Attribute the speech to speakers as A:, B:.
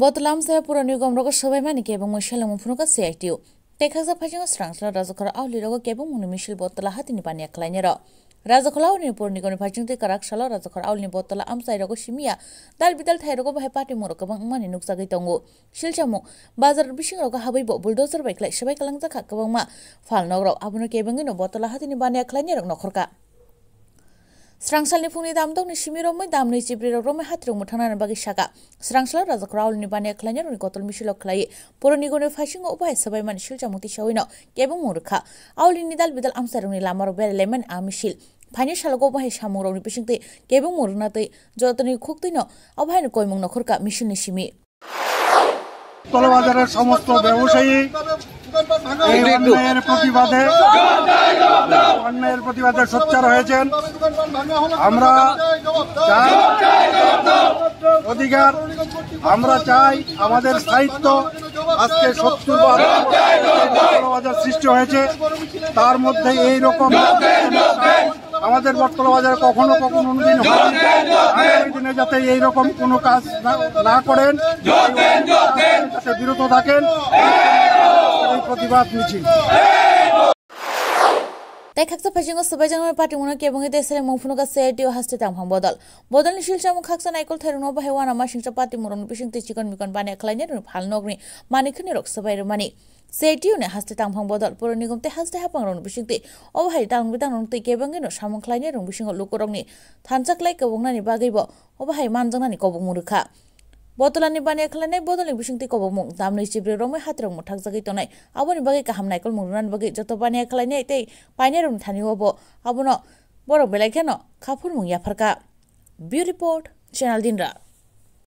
A: 보틀람세 পুরনিগম rock সবাই মানে কেবং মশলা মুফুনকা CITU তেখাজা ফাজিং স্রাংসলা রাজখর আউলি rock কেবং মুনি মিশিল বতলা হাতিনি পানি আকলাইনে র রাজখলা আউনি পুরনিগম ফাজিং তে কারাক শালা রাজখর আউলি বতলা আমসাই রক সিমিয়া দাল বিদাল থাই রক বাহে পাটি মুরক বাং মানে নুকসা গই তঙ্গু শিলচামু বাজার বিশিং রক হাবই বুলডোজার বাইকলাই সবাই কালাং জাখা কবাং মা ফালনগ রক আবুনো কেবং ন বতলা হাতিনি বানি আকলাইনে রক নখরকা स्रांसालनिफुंनि दाम दंनि सिमिरमै दामनै जिब्रिरमै हात्रिं मोथांनानै बागि सागा स्रांसाला राजाखौ रावलनि बानाया खालायनो रनि गतल मिसिल' खालायो बर'नि गनो फाइसिङाव उपाय सबाय मानि सिलजामुक्ति सावैन' गेबं मुरुखा आवलिनि दाल बिदाल आमसारुंनि लामाराव बेरायलायमोन आ मिसिल ফাইনে সালগো বাহে সামুরাউনি পিসিংতে কেবং মরুনাতে যতনি খুকতিন অবাহিন কয়মং নখরকা মিশনে সিমি তলবাজারের সমস্ত ব্যবসায়ী
B: প্রতিবাদে অন্যের প্রতিবাদে সোচ্চার হয়েছেন আমরা চাই অধিকার আমরা চাই আমাদের সাহিত্য আজকে সত্তর বাজার সৃষ্টি হয়েছে তার মধ্যে এই রকম আমাদের বটতলা বাজারে কখনো কখনো অনুদিন দিনে যাতে এইরকম কোনো কাজ না করেন বিরত থাকেন প্রতিবাদ মিছিল
A: 핵학사 발생과 서바장을 파티 문학계 봉에 대해서 몽푸노가 세디오 하스테 당황 보달 보달 실자 문학사 나이콜 테르노 바 해와 남아 실자 파티 문론 비싱 때 지건 미건 반에 클라이네르 발노그니 마니크니 럭서바이르 마니 সেটিউনে হাসতে তাংফাং বদল পুর নিগমতে হাসতে হাফাং রং বিশিংতে অবহাই দাং বিদাং রং তৈ কেবাঙ্গিনো সামং খ্লাইনি রং বিশিং লোকরংনি থানচাকলাই কবংনানি বাগৈব অবহাই মানজংনানি কবং মুরুখা বতলানি বানিয়ে খেলানে বদলিং বিসংতি কব মুং দামনি চিব্রে রমে হাতে রং মঠাক জাগি তনাই আবনি বাগে কাহাম নাইকল মুরুনান বাগে যত বানিয়ে খেলাইনে এটাই পাইনে রং থানি হব আবন বরং বেলায় কেন খাফুর মুং ইয়াফারকা বিউ রিপোর্ট চ্যানেল দিনরা